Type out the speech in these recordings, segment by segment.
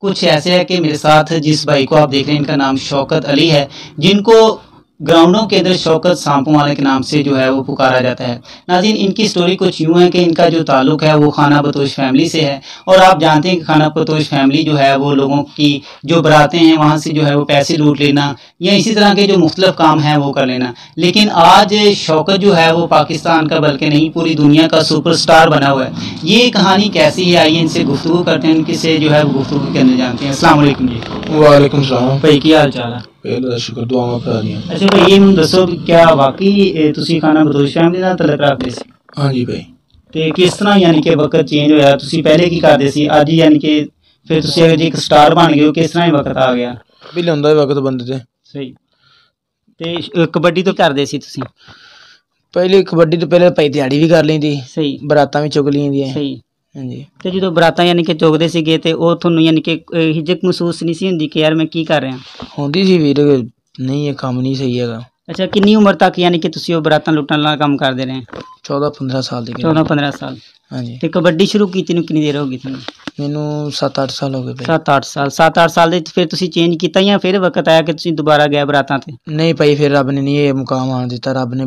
कुछ ऐसे है कि मेरे साथ जिस भाई को आप देख रहे हैं इनका नाम शौकत अली है जिनको ग्राउंडों के अंदर शौकत सांपों वाले के नाम से जो है वो पुकारा जाता है नाजिन इनकी स्टोरी कुछ यूँ है कि इनका जो ताल्लुक है वो खाना बतोश फैमिली से है और आप जानते हैं कि खाना बतोश फैमिली जो है वो लोगों की जो बरातें हैं वहाँ से जो है वो पैसे लूट लेना या इसी तरह के जो मुख्तलिफ काम हैं वो कर लेना लेकिन आज शौकत जो है वो पाकिस्तान का बल्कि नहीं पूरी दुनिया का स्टार बना हुआ है ये कहानी कैसी है आइए इनसे गुफ्तु करते हैं इनके से जो है वो गुफ्तु के अंदर जानते हैं असल जी वालेकुम भाई क्या हाल चाल है ਪਹਿਲਾ ਸ਼ੁਕਰ ਦੁਆਵਾਂ ਭਰਾ ਦੀਆਂ ਅੱਛਾ ਭਾਈ ਇਹ ਦੱਸੋ ਕਿ ਕੀ ਵਾਕਈ ਤੁਸੀਂ ਖਾਣਾ ਬਦੋਸ਼ ਸ਼ਾਮ ਦੇ ਨਾਲ ਤਲਕ ਰੱਖਦੇ ਸੀ ਹਾਂਜੀ ਭਾਈ ਤੇ ਕਿਸ ਤਰ੍ਹਾਂ ਯਾਨੀ ਕਿ ਵਕਤ ਚੇਂਜ ਹੋਇਆ ਤੁਸੀਂ ਪਹਿਲੇ ਕੀ ਕਰਦੇ ਸੀ ਅੱਜ ਯਾਨੀ ਕਿ ਫਿਰ ਤੁਸੀਂ ਅਜੇ ਇੱਕ ਸਟਾਰ ਬਣ ਗਏ ਹੋ ਕਿਸ ਤਰ੍ਹਾਂ ਇਹ ਵਕਤ ਆ ਗਿਆ ਵੀ ਲੰਦਾ ਵਕਤ ਬੰਦੇ ਤੇ ਸਹੀ ਤੇ ਕਬੱਡੀ ਤੋਂ ਕਰਦੇ ਸੀ ਤੁਸੀਂ ਪਹਿਲੇ ਕਬੱਡੀ ਤੋਂ ਪਹਿਲੇ ਪਈ ਦਿਹਾੜੀ ਵੀ ਕਰ ਲੈਂਦੀ ਸਹੀ ਬਰਾਤਾਂ ਵੀ ਚੁਗ ਲੈਂਦੀਆਂ ਸਹੀ ਹਾਂਜੀ ਤੇ ਜਦੋਂ ਬਰਾਤਾਂ ਯਾਨੀ ਕਿ ਚੁਗਦੇ ਸੀਗੇ ਤੇ ਉਹ ਤੁਹਾਨੂੰ ਯਾਨੀ ਕਿ ਅਹ, ਹਿਜਕ ਮਹਿਸੂਸ ਨਹੀਂ ਸੀ ਹੁੰਦੀ ਕਿ ਯਾਰ ਮੈਂ ਕੀ ਕਰ ਰਿਹਾ ਹੁੰਦੀ ਸੀ ਵੀਰ ਨਹੀਂ ਇਹ ਕੰਮ ਨਹੀਂ ਸਹੀ ਹੈਗਾ ਅੱਛਾ ਕਿੰਨੀ ਉਮਰ ਤੱਕ ਯਾਨੀ ਕਿ ਤੁਸੀਂ ਉਹ ਬਰਾਤਾਂ ਲੁੱਟਣ ਵਾਲਾ ਕੰਮ ਕਰਦੇ ਰਹੇ 14 15 ਸਾਲ ਦੇ ਕਿਹੜਾ 14 15 ਸਾਲ ਹਾਂਜੀ ਤੇ ਕਬੱਡੀ ਸ਼ੁਰੂ ਕੀਤੀ ਨੂੰ ਕਿੰਨੀ ਦੇਰ ਹੋ ਗਈ ਤੁਹਾਨੂੰ ਮੈਨੂੰ 7-8 ਸਾਲ ਹੋ ਗਏ ਭਾਈ 7-8 ਸਾਲ 7-8 ਸਾਲ ਦੇ ਵਿੱਚ ਫਿਰ ਤੁਸੀਂ ਚੇਂਜ ਕੀਤਾ ਜਾਂ ਫਿਰ ਵਕਤ ਆਇਆ ਕਿ ਤੁਸੀਂ ਦੁਬਾਰਾ ਗਏ ਬਰਾਤਾਂ ਤੇ ਨਹੀਂ ਭਾਈ ਫਿਰ ਰੱਬ ਨੇ ਨਹੀਂ ਇਹ ਮੁਕਾਮ ਆਣ ਦਿੱਤਾ ਰੱਬ ਨੇ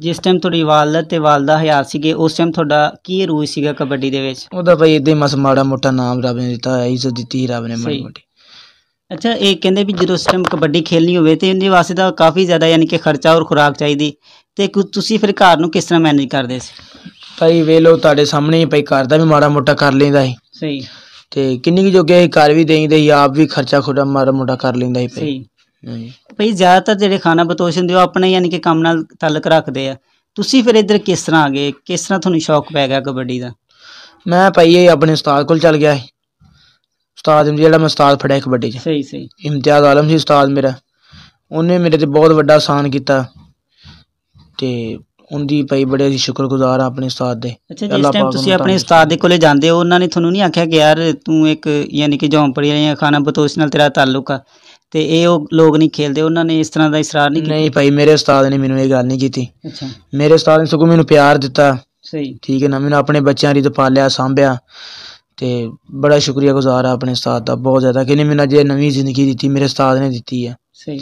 ਜਿਸ ਟਾਈਮ ਤੁਹਾਡੀ ਵਾਲਦਾ ਤੇ ਵਾਲਦਾ ਹਿਆਰ ਸੀਗੇ ਉਸ ਟਾਈਮ ਤੁਹਾਡਾ ਕੀ ਰੂਹ ਸੀਗਾ ਕਬੱਡੀ ਦੇ ਵਿੱਚ ਉਹਦਾ ਭਾਈ ਇਦਾਂ ਮਸ ਮਾੜਾ ਮੋਟਾ ਨਾਮ ਰੱਬ ਨੇ ਦਿੱਤਾ ਹੈ ਇੱਜ਼ਤ ਦਿੱਤੀ ਰੱਬ ਨੇ ਮਾੜੀ ਸਹੀ। ਮੋਟੀ ਅੱਛਾ ਇਹ ਕਹਿੰਦੇ ਵੀ ਜਦੋਂ ਉਸ ਟਾਈਮ ਕਬੱਡੀ ਖੇਲਣੀ ਹੋਵੇ ਤੇ ਉਹਦੇ ਵਾਸਤੇ ਤਾਂ ਕਾਫੀ ਜ਼ਿਆਦਾ ਯਾਨੀ ਕਿ ਖਰਚਾ ਔਰ ਖੁਰਾਕ ਚਾਹੀਦੀ ਤੇ ਤੁਸੀਂ ਫਿਰ ਘਰ ਨੂੰ ਕਿਸ ਤਰ੍ਹਾਂ ਮੈਨੇਜ ਕਰਦੇ ਸੀ ਭਾਈ ਵੇ ਲੋ ਤੁਹਾਡੇ ਸਾਹਮਣੇ ਭਾਈ ਕਰਦਾ ਵੀ ਮਾੜਾ ਮੋਟਾ ਕਰ ਲੈਂਦਾ ਸੀ ਸਹੀ ਤੇ ਕਿੰਨੀ ਕੁ ਜੋਗੇ ਸੀ ਕਰ ਵੀ ਦੇਈਂ ਦੇ ਆਪ ਵੀ ਖਰਚਾ ਖੁਦ ਮਾੜਾ ਮੋਟਾ ਕਰ ਲੈਂਦਾ ਸੀ ਭਾਈ ਸਹੀ ਭਾਈ ਜ਼ਿਆਦਾਤਰ ਜਿਹੜੇ ਖਾਣਾ ਬਤੋਸ਼ ਹੁੰਦੇ ਉਹ ਆਪਣੇ ਯਾਨੀ ਕਿ ਕੰਮ ਨਾਲ ਤਾਲੁਕ ਰੱਖਦੇ ਆ ਤੁਸੀਂ ਫਿਰ ਇੱਧਰ ਕਿਸ ਤਰ੍ਹਾਂ ਆ ਗਏ ਕਿਸ ਤਰ੍ਹਾਂ ਤੁਹਾਨੂੰ ਸ਼ੌਕ ਪੈ ਗਿਆ ਕਬੱਡੀ ਦਾ ਮੈਂ ਭਾਈ ਇਹ ਆਪਣੇ ਉਸਤਾਦ ਕੋਲ ਚਲ ਗਿਆ ਸੀ ਉਸਤਾਦ ਜਿਹੜਾ ਮੈਂ ਉਸਤਾਦ ਫੜਿਆ ਕਬੱਡੀ 'ਚ ਸਹੀ ਸਹੀ ਇਮਤਿਆਜ਼ ਆਲਮ ਸੀ ਉਸਤਾਦ ਮੇਰਾ ਉਹਨੇ ਮੇਰੇ ਤੇ ਬਹੁਤ ਵੱਡਾ ਆਸਾਨ ਕੀਤਾ ਤੇ ਉਹਦੀ ਭਾਈ ਬੜੇ ਜੀ ਸ਼ੁਕਰਗੁਜ਼ਾਰ ਆ ਆਪਣੇ ਉਸਤਾਦ ਦੇ ਅੱਛਾ ਜਿਸ ਟਾਈਮ ਤੁਸੀਂ ਆਪਣੇ ਉਸਤਾਦ ਦੇ ਕੋਲੇ ਜਾਂਦੇ ਹੋ ਉਹਨਾਂ ਨੇ ਤੁਹਾਨੂੰ ਨਹੀਂ ਆਖਿਆ ਕਿ ਯਾਰ ਤੂੰ ਇੱਕ ਯਾਨੀ ਕਿ ਜੌਂਪੜੀ ਜਾਂ ਖਾਨਾ ਬਤੋਸ਼ ਨਾਲ ਤੇਰਾ ਤਾਲੁਕ ਆ ਤੇ ਇਹ ਉਹ ਲੋਕ ਨਹੀਂ ਖੇਲਦੇ ਉਹਨਾਂ ਨੇ ਇਸ ਤਰ੍ਹਾਂ ਦਾ ਇਸਰਾਰ ਨਹੀਂ ਕੀਤਾ ਨਹੀਂ ਭਾਈ ਮੇਰੇ ਉਸਤਾਦ ਨੇ ਮੈਨੂੰ ਇਹ ਗੱਲ ਨਹੀਂ ਕੀਤੀ ਅੱਛਾ ਮੇਰੇ ਉਸਤਾਦ ਨੇ ਸਗੋਂ ਮੈਨੂੰ ਪਿਆਰ ਦਿੱਤਾ ਸਹੀ ਠੀਕ ਹੈ ਨਾ ਮੈਨੂੰ ਆਪਣੇ ਬੱਚਿਆਂ ਦੀ ਪਾਲਿਆ ਸਾਂਭਿਆ ਤੇ ਬੜਾ ਸ਼ੁਕਰੀਆ ਗੁਜ਼ਾਰ ਆ ਆਪਣੇ ਉਸਤਾਦ ਦਾ ਬਹੁਤ ਜ਼ਿਆਦਾ ਕਿ ਇਹਨੇ ਮੈਨੂੰ ਅਜੇ ਨਵੀਂ ਜ਼ਿੰਦਗੀ ਦਿੱਤੀ ਮੇਰੇ ਉਸਤਾਦ ਨੇ ਦਿੱਤੀ ਹੈ ਸਹੀ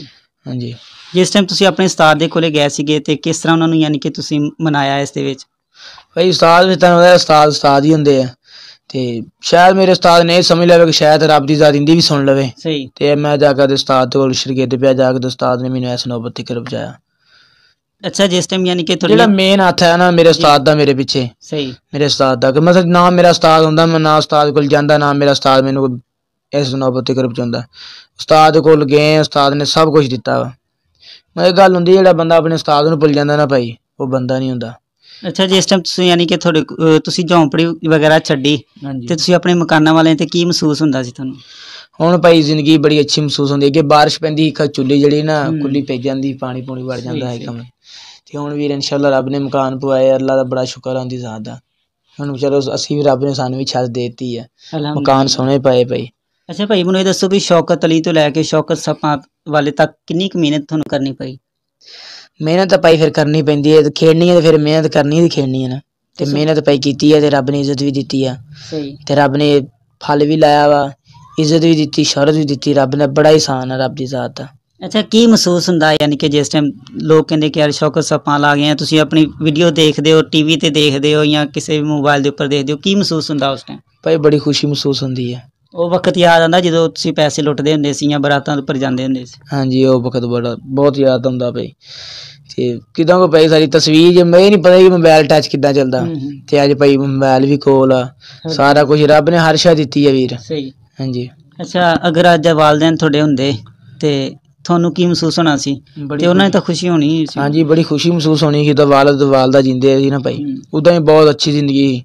ਹਾਂਜੀ ਜਿਸ ਟਾਈਮ ਤੁਸੀਂ ਆਪਣੇ ਉਸਤਾਦ ਦੇ ਕੋਲੇ ਗਏ ਸੀਗੇ ਤੇ ਕਿਸ ਤਰ੍ਹਾਂ ਉਹਨਾਂ ਨੂੰ ਯਾਨੀ ਕਿ ਤੁਸੀਂ ਮਨਾਇਆ ਇਸ ਦੇ ਵਿੱਚ ਭਾਈ ਉਸਤਾਦ ਵੀ ਤਾਂ ਉਹਦਾ ਉਸਤਾਦ ਉਸਤਾਦ ਹੀ ਹੁੰਦੇ ਆ ਤੇ ਸ਼ਾਇਦ ਮੇਰੇ ਉਸਤਾਦ ਨੇ ਇਹ ਸਮਝ ਲਿਆ ਕਿ ਸ਼ਾਇਦ ਰੱਬ ਦੀ ਜ਼ਾਤ ਇੰਦੀ ਵੀ ਸੁਣ ਲਵੇ ਸਹੀ ਤੇ ਮੈਂ ਜਾ ਕੇ ਉਹਦੇ ਉਸਤਾਦ ਕੋਲ ਤੇ ਪਿਆ ਜਾ ਕੇ ਉਸਤਾਦ ਨੇ ਮੈਨੂੰ ਇਸ ਨੌਬਤ ਤੇ ਕਰ ਪਹੁੰਚਾਇਆ ਅੱਛਾ ਜਿਸ ਟਾਈਮ ਯਾਨੀ ਕਿ ਜਿਹੜਾ ਮੇਨ ਹੱਥ ਹੈ ਨਾ ਮੇਰੇ ਉਸਤਾਦ ਦਾ ਮੇਰੇ ਪਿੱਛੇ ਸਹੀ ਮੇਰੇ ਉਸਤਾਦ ਦਾ ਕਿ ਮਤਲਬ ਨਾ ਮੇਰਾ ਉਸਤਾਦ ਹੁੰਦਾ ਮੈਂ ਨਾ ਉਸਤਾਦ ਕੋਲ ਜਾਂਦਾ ਨਾ ਮੇਰਾ ਉਸਤਾਦ ਮੈਨੂੰ ਇਸ ਨੌਬਤ ਤੇ ਵਿੱਚ ਹੁੰਦਾ ਉਸਤਾਦ ਕੋਲ ਗਏ ਉਸਤਾਦ ਨੇ ਸਭ ਕੁਝ ਦਿੱਤਾ ਵਾ ਮਤਲਬ ਗੱਲ ਹੁੰਦੀ ਜਿਹੜਾ ਬੰਦਾ ਆਪਣੇ ਉਸਤਾਦ ਨੂੰ ਭੁੱਲ ਜਾਂਦਾ ਨਾ ਭਾਈ ਉਹ ਬੰਦਾ ਨਹੀਂ ਹੁੰਦਾ ਅੱਛਾ ਜੀ ਇਸ ਟਾਈਮ ਤੁਸੀਂ ਯਾਨੀ ਕਿ ਤੁਹਾਡੇ ਤੁਸੀਂ ਝੌਂਪੜੀ ਵਗੈਰਾ ਛੱਡੀ ਤੇ ਤੁਸੀਂ ਆਪਣੇ ਮਕਾਨਾਂ ਵਾਲਿਆਂ ਤੇ ਕੀ ਮਹਿਸੂਸ ਹੁੰਦਾ ਸੀ ਤੁਹਾਨੂੰ ਹੁਣ ਭਾਈ ਜ਼ਿੰਦਗੀ ਬੜੀ ਅੱਛੀ ਮਹਿਸੂਸ ਹੁੰਦੀ ਹੈ ਕਿ بارش ਪੈਂਦੀ ਹੈ ਚੁੱਲੀ ਜਿਹੜੀ ਨਾ ਕੁੱਲੀ ਪੈ ਜਾਂਦੀ ਪਾਣੀ ਪੂਣੀ ਵੜ ਜਾਂਦਾ ਹੈ ਕੰਮ ਤੇ ਹੁਣ ਵੀਰ ਇਨਸ਼ਾਅੱਲਾ ਰੱਬ ਨੇ ਮਕਾਨ ਪਵਾਇਆ ਅੱਲਾ ਦਾ ਬੜਾ ਸ਼ੁਕਰ ਆਂਦੀ ਜ਼ਾਤ ਦਾ ਹੁਣ ਚਲੋ ਅਸੀਂ ਵੀ ਰੱਬ ਨੇ ਸਾਨੂੰ ਵੀ ਛੱਤ ਦੇਤੀ ਹੈ ਮਕਾਨ ਸੋਹਣੇ ਪਾਏ ਭਾਈ ਅੱਛਾ ਭਾਈ ਮੈਨੂੰ ਇਹ ਦੱਸੋ ਵੀ ਸ਼ੌਕਤ ਅਲੀ ਤੋਂ ਲੈ ਕੇ ਸ਼ੌਕਤ ਸਪਾ ਵਾਲੇ ਤੱਕ ਕਿੰਨੀ ਕੁ ਮਿਹਨਤ ਤੁਹਾਨੂੰ ਕਰਨੀ ਪਈ ਮਿਹਨਤ ਤਾਂ ਭਾਈ ਫਿਰ ਕਰਨੀ ਪੈਂਦੀ ਹੈ ਖੇਡਣੀ ਹੈ ਤੇ ਫਿਰ ਮਿਹਨਤ ਕਰਨੀ ਹੀ ਖੇਡਣੀ ਹੈ ਨਾ ਤੇ ਮਿਹਨਤ ਭਾਈ ਕੀਤੀ ਹੈ ਤੇ ਰੱਬ ਨੇ ਇੱਜ਼ਤ ਵੀ ਦਿੱਤੀ ਆ ਸਹੀ ਤੇ ਰੱਬ ਨੇ ਫਲ ਵੀ ਲਾਇਆ ਵਾ ਇੱਜ਼ਤ ਵੀ ਦਿੱਤੀ ਸ਼ਰਤ ਵੀ ਦਿੱਤੀ ਰੱਬ ਨੇ ਬੜਾ ਇਹਸਾਨ ਆ ਰੱਬ ਦੀ ਜ਼ਾਤ ਦਾ ਅੱਛਾ ਕੀ ਮਹਿਸੂਸ ਹੁੰਦਾ ਯਾਨੀ ਕਿ ਜਿਸ ਟਾਈਮ ਲੋਕ ਕਹਿੰਦੇ ਕਿ ਯਾਰ ਸ਼ੌਕਤ ਸਪਾਂ ਲਾ ਗਏ ਆ ਤੁਸੀਂ ਆਪਣੀ ਵੀਡੀਓ ਦੇਖਦੇ ਹੋ ਟੀਵੀ ਤੇ ਦੇਖਦੇ ਹੋ ਜਾਂ ਕਿਸੇ ਵੀ ਮੋਬਾਈਲ ਦੇ ਉੱਪਰ ਦੇਖਦੇ ਹੋ ਕੀ ਮਹਿਸੂਸ ਹੁੰਦਾ ਉਸ ਟਾਈਮ ਭਾਈ ਬੜੀ ਖੁਸ਼ੀ ਮਹਿਸੂਸ ਹੁੰਦੀ ਹੈ ਉਹ ਵਕਤ ਯਾਦ ਆਉਂਦਾ ਜਦੋਂ ਤੁਸੀਂ ਪੈਸੇ ਲੁੱਟਦੇ ਹੁੰਦੇ ਸੀ ਜਾਂ ਬਰਾਤਾਂ ਉੱਪਰ ਜਾਂਦੇ ਹੁੰਦੇ ਸੀ ਹਾਂਜੀ ਉਹ ਵਕਤ ਬੜਾ ਬਹੁਤ ਯਾਦ ਆਉਂਦਾ ਪਈ ਤੇ ਕਿਦਾਂ ਕੋ ਪਈ ਸਾਰੀ ਤਸਵੀਰ ਜੇ ਮੈਨੂੰ ਨਹੀਂ ਪਤਾ ਕਿ ਮੋਬਾਈਲ ਟੱਚ ਕਿੱਦਾਂ ਚੱਲਦਾ ਤੇ ਅੱਜ ਪਈ ਮੋਬਾਈਲ ਵੀ ਕੋਲ ਆ ਸਾਰਾ ਕੁਝ ਰੱਬ ਨੇ ਹਰ ਸ਼ਾ ਦਿੱਤੀ ਹੈ ਵੀਰ ਸਹੀ ਹਾਂਜੀ ਅੱਛਾ ਅਗਰ ਅੱਜ ਵਾਲਦੈਨ ਤੁਹਾਡੇ ਹੁੰਦੇ ਤੇ ਤੁਹਾਨੂੰ ਕੀ ਮਹਿਸੂਸ ਹੋਣਾ ਸੀ ਤੇ ਉਹਨਾਂ ਨੇ ਤਾਂ ਖੁਸ਼ੀ ਹੋਣੀ ਸੀ ਹਾਂਜੀ ਬੜੀ ਖੁਸ਼ੀ ਮਹਿਸੂਸ ਹੋਣੀ ਕਿ ਤਾਂ ਵਾਲਦ ਵਾਲਦਾ ਜਿੰਦੇ ਸੀ ਨਾ ਭਾਈ ਉਦਾਂ ਹੀ ਬਹੁਤ ਅੱਛੀ ਜ਼ਿੰਦਗੀ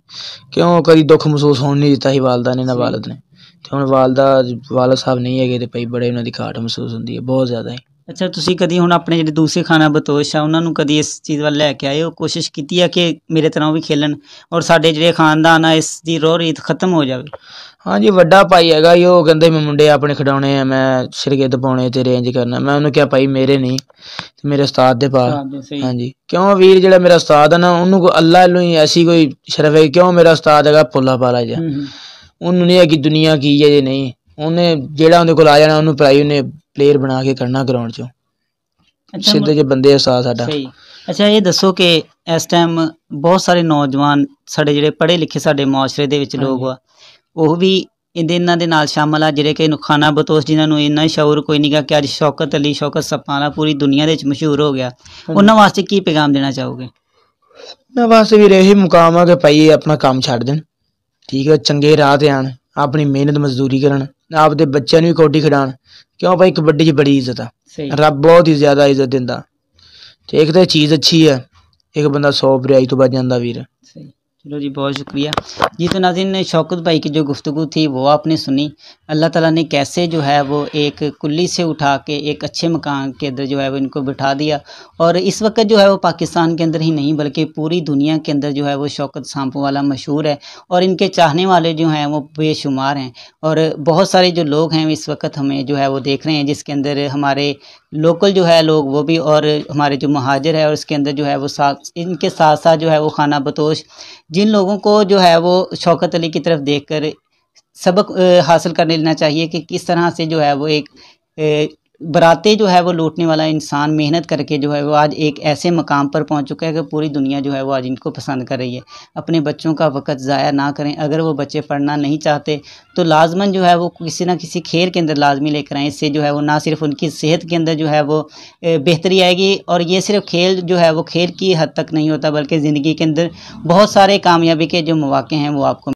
ਕਿਉਂ ਕਦੀ ਦੁੱਖ ਮਹਿਸੂਸ ਹੋਣ ਨਹੀਂ ਦਿੱਤਾ ਸੀ ਵਾਲਦਾ ਨੇ ਨਾ ਵਾਲਦ ਨੇ ਅਤੇ ਹੁਣ ਵਾਲਦਾ ਵਾਲਾ ਸਾਹਿਬ ਨਹੀਂ ਹੈਗੇ ਤੇ ਭਾਈ ਬੜੇ ਉਹਨਾਂ ਦੀ ਘਾਟ ਮਹਿਸੂਸ ਹੁੰਦੀ ਹੈ ਬਹੁਤ ਜ਼ਿਆਦਾ ਹੀ ਅੱਛਾ ਤੁਸੀਂ ਕਦੀ ਹੁਣ ਆਪਣੇ ਜਿਹੜੇ ਦੂਸਰੇ ਖਾਨਾ ਬਤੋਸ਼ ਆ ਉਹਨਾਂ ਨੂੰ ਕਦੀ ਇਸ ਚੀਜ਼ ਵੱਲ ਲੈ ਕੇ ਆਏ ਹੋ ਕੋਸ਼ਿਸ਼ ਕੀਤੀ ਆ ਕਿ ਮੇਰੇ ਤਰ੍ਹਾਂ ਉਹ ਵੀ ਖੇਲਣ ਔਰ ਸਾਡੇ ਜਿਹੜੇ ਖਾਨਦਾਨ ਆ ਇਸ ਦੀ ਰੋਹ ਰੀਤ ਖਤਮ ਹੋ ਜਾਵੇ ਹਾਂਜੀ ਵੱਡਾ ਭਾਈ ਹੈਗਾ ਜੀ, ਉਹ ਕਹਿੰਦੇ ਮੈਂ ਮੁੰਡੇ ਆਪਣੇ ਖਿਡਾਉਣੇ ਆ ਮੈਂ ਸਿਰਗੇ ਦਬਾਉਣੇ ਤੇ ਰੇਂਜ ਕਰਨਾ ਮੈਂ ਉਹਨੂੰ ਕਿਹਾ ਭਾਈ ਮੇਰੇ ਨਹੀਂ ਤੇ ਮੇਰੇ ਉਸਤਾਦ ਦੇ ਪਾ ਹਾਂ, ਹਾਂਜੀ ਕਿਉਂ ਵੀਰ ਜਿਹੜਾ ਮੇਰਾ ਉਸਤਾਦ ਹੈ ਨਾ ਉਹਨੂੰ ਕੋ ਅੱਲਾ ਵੱਲੋਂ ਹੀ ਐਸੀ ਕੋਈ ਸ਼ਰਫ ਹੈ ਕਿਉਂ ਮੇਰਾ ਉਸਤਾਦ ਹੈਗਾ ਪੁੱਲਾ ਪਾਲਾ ਜੀ ਹੂੰ, ਉਹਨੂੰ ਨਹੀਂ ਹੈ ਕਿ ਦੁਨੀਆ ਕੀ ਹੈ ਜੇ ਨਹੀਂ ਉਹਨੇ ਜਿਹੜਾ ਉਹਦੇ ਕੋਲ ਆ ਜਾਣਾ ਉਹਨੂੰ ਪ੍ਰਾਈ ਉਹਨੇ ਪਲੇਅਰ ਬਣਾ ਕੇ ਕਰਨਾ ਗਰਾਊਂਡ 'ਚ ਅੱਛਾ ਸਿੱਧੇ ਜੇ ਬੰਦੇ ਆ ਸਾਡਾ ਸਹੀ ਅੱਛਾ ਇਹ ਦੱਸੋ ਕਿ ਇਸ ਟਾਈਮ ਬਹੁਤ ਸਾਰੇ ਨੌਜਵਾਨ ਸਾਡੇ ਜਿਹੜੇ ਪੜ੍ਹੇ ਲਿਖੇ ਸਾਡੇ ਮਾਸ਼ਰੇ ਦੇ ਵਿੱਚ ਲੋਕ ਆ ਉਹ ਵੀ ਇਹਦੇ ਇਹਨਾਂ ਦੇ ਨਾਲ ਸ਼ਾਮਲ ਆ ਜਿਹੜੇ ਕਿ ਨੁਖਾਨਾ ਬਤੋਸ ਜਿਨ੍ਹਾਂ ਨੂੰ ਇੰਨਾ ਸ਼ੌਰ ਕੋਈ ਨਹੀਂਗਾ ਕਿ ਅੱਜ ਸ਼ੌਕਤ ਅਲੀ ਸ਼ੌਕਤ ਸਪਾਲਾ ਪੂਰੀ ਦੁਨੀਆ ਦੇ ਵਿੱਚ ਮਸ਼ਹੂਰ ਹੋ ਗਿਆ ਉਹਨਾਂ ਵਾਸਤੇ ਕੀ ਪੈਗਾਮ ਦੇਣਾ ਚਾਹੋਗੇ ਮੈਂ ਵਾਸਤੇ ਵੀ ਰਹੀ ਮੁਕਾਮ ਆ ਕਿ ਭਾਈ ਆਪਣਾ ਕੰਮ ਛੱਡ ਦੇਣ ਠੀਕ ਹੈ ਚੰਗੇ ਰਾਹ ਤੇ ਆਣ ਆਪਣੀ ਮਿਹਨਤ ਮਜ਼ਦੂਰੀ ਕਰਨ ਆਪਦੇ ਬੱਚਿਆਂ ਨੂੰ ਵੀ ਕੋਟੀ ਖਿਡਾਣ ਕਿਉਂ ਭਾਈ ਕਬੱਡੀ 'ਚ ਬੜੀ ਇੱਜ਼ਤ ਆ ਸਹੀ ਰੱਬ ਬਹੁਤ ਹੀ ਜ਼ਿਆਦਾ ਇੱਜ਼ਤ ਦਿੰਦਾ ਤੇ ਇੱਕ ਤਾਂ ਇਹ ਚੀਜ਼ ਅੱਛੀ ਹੈ ਇੱਕ ਬੰਦਾ 100 ਬਰਿਆਈ ਤੋਂ ਬਚ ਜਾਂਦਾ ਵੀਰ ਸਹੀ चलो जी बहुत शुक्रिया जी तो नाजिन शौकत भाई की जो गुफ्तु थी वो आपने सुनी अल्लाह ताला ने कैसे जो है वो एक कुल्ली से उठा के एक अच्छे मकान के अंदर जो है वो इनको बिठा दिया और इस वक्त जो है वो पाकिस्तान के अंदर ही नहीं बल्कि पूरी दुनिया के अंदर जो है वो शौकत सांपों वाला मशहूर है और इनके चाहने वाले जो हैं वो बेशुमार हैं और बहुत सारे जो लोग हैं इस वक्त हमें जो है वो देख रहे हैं जिसके अंदर हमारे लोकल जो है लोग वो भी और हमारे जो महाजर है और इसके अंदर जो है वो साथ इनके साथ साथ जो है वो खाना बतोश जिन लोगों को जो है वो शौकत अली की तरफ देख कर सबक हासिल कर लेना चाहिए कि किस तरह से जो है वो एक बराते जो है वो लूटने वाला इंसान मेहनत करके जो है वो आज एक ऐसे मकाम पर पहुंच चुका है कि पूरी दुनिया जो है वो आज इनको पसंद कर रही है अपने बच्चों का वक्त ज़ाया ना करें अगर वो बच्चे पढ़ना नहीं चाहते तो लाजमन जो है वो किसी ना किसी खेल के अंदर लाजमी लेकर आएँ इससे जो है वो ना सिर्फ उनकी सेहत के अंदर जो है वो बेहतरी आएगी और ये सिर्फ खेल जो है वो खेल की हद तक नहीं होता बल्कि ज़िंदगी के अंदर बहुत सारे कामयाबी के जो मौाक़े हैं वो आपको